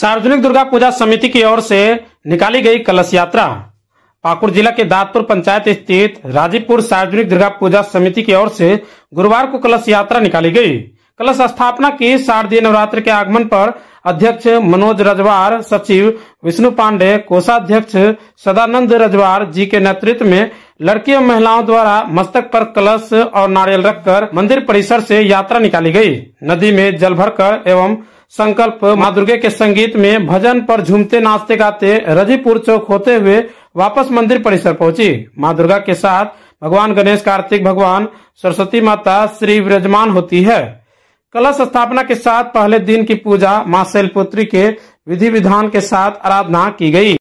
सार्वजनिक दुर्गा पूजा समिति की ओर से निकाली गई कलश यात्रा पाकुड़ जिला के दातपुर पंचायत स्थित राजीपुर सार्वजनिक दुर्गा पूजा समिति की ओर से गुरुवार को कलश यात्रा निकाली गई कलश स्थापना की शारदीय नवरात्र के आगमन पर अध्यक्ष मनोज रजवार सचिव विष्णु पांडे कोषाध्यक्ष सदानंद रजवार जी के नेतृत्व में लड़की और महिलाओं द्वारा मस्तक पर कलश और नारियल रखकर मंदिर परिसर से यात्रा निकाली गई नदी में जल भरकर एवं संकल्प माँ दुर्गे के संगीत में भजन पर झूमते नाचते गाते रजीपुर चौक होते हुए वापस मंदिर परिसर पहुंची माँ दुर्गा के साथ भगवान गणेश कार्तिक भगवान सरस्वती माता श्री विराजमान होती है कलश स्थापना के साथ पहले दिन की पूजा माँ शैलपुत्री के विधि विधान के साथ आराधना की गयी